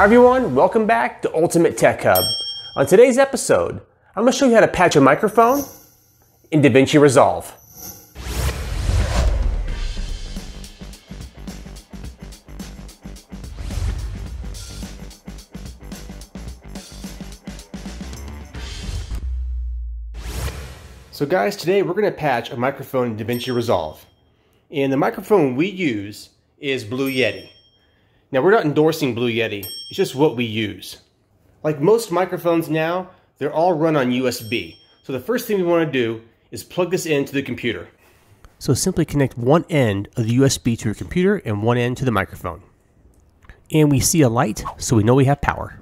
Hi everyone, welcome back to Ultimate Tech Hub. On today's episode, I'm going to show you how to patch a microphone in DaVinci Resolve. So guys, today we're going to patch a microphone in DaVinci Resolve. And the microphone we use is Blue Yeti. Now, we're not endorsing Blue Yeti. It's just what we use. Like most microphones now, they're all run on USB. So the first thing we want to do is plug this into the computer. So simply connect one end of the USB to your computer and one end to the microphone. And we see a light, so we know we have power.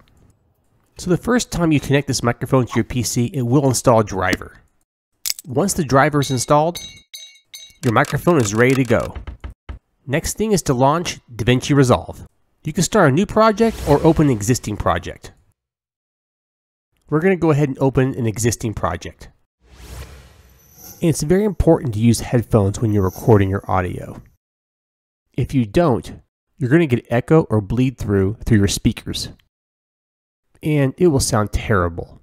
So the first time you connect this microphone to your PC, it will install a driver. Once the driver is installed, your microphone is ready to go. Next thing is to launch DaVinci Resolve. You can start a new project or open an existing project. We're going to go ahead and open an existing project. And it's very important to use headphones when you're recording your audio. If you don't, you're going to get echo or bleed through through your speakers. And it will sound terrible.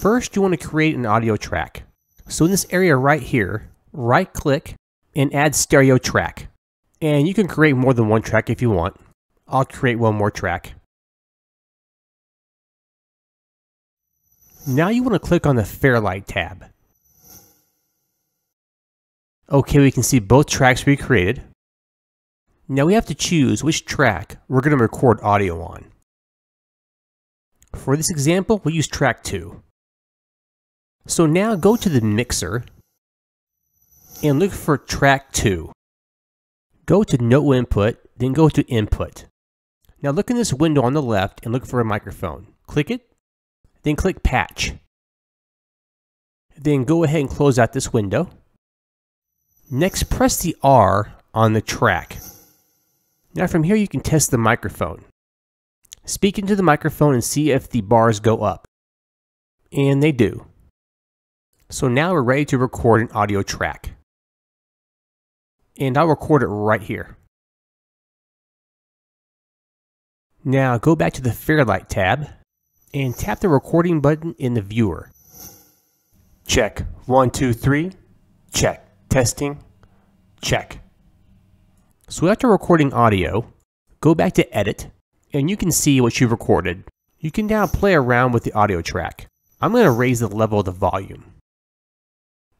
First, you want to create an audio track. So in this area right here, right click and add stereo track. And you can create more than one track if you want. I'll create one more track. Now you want to click on the Fairlight tab. Okay, we can see both tracks we created. Now we have to choose which track we're going to record audio on. For this example, we'll use track 2. So now go to the mixer and look for track 2. Go to No Input, then go to Input. Now look in this window on the left and look for a microphone. Click it, then click Patch. Then go ahead and close out this window. Next, press the R on the track. Now from here you can test the microphone. Speak into the microphone and see if the bars go up. And they do. So now we're ready to record an audio track and I'll record it right here. Now go back to the Fairlight tab and tap the recording button in the viewer. Check. One, two, three. Check. Testing. Check. So after recording audio, go back to edit and you can see what you have recorded. You can now play around with the audio track. I'm going to raise the level of the volume.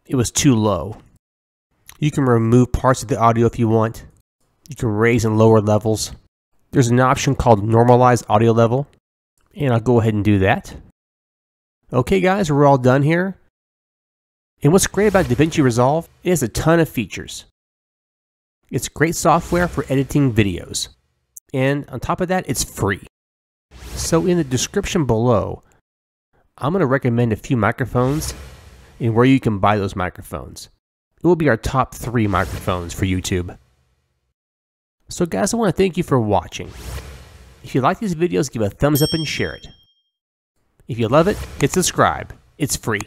It was too low, you can remove parts of the audio if you want. You can raise and lower levels. There's an option called normalize audio level. And I'll go ahead and do that. Okay guys, we're all done here. And what's great about DaVinci Resolve, it has a ton of features. It's great software for editing videos. And on top of that, it's free. So in the description below, I'm going to recommend a few microphones and where you can buy those microphones. It will be our top three microphones for YouTube. So guys, I want to thank you for watching. If you like these videos, give a thumbs up and share it. If you love it, hit subscribe. It's free.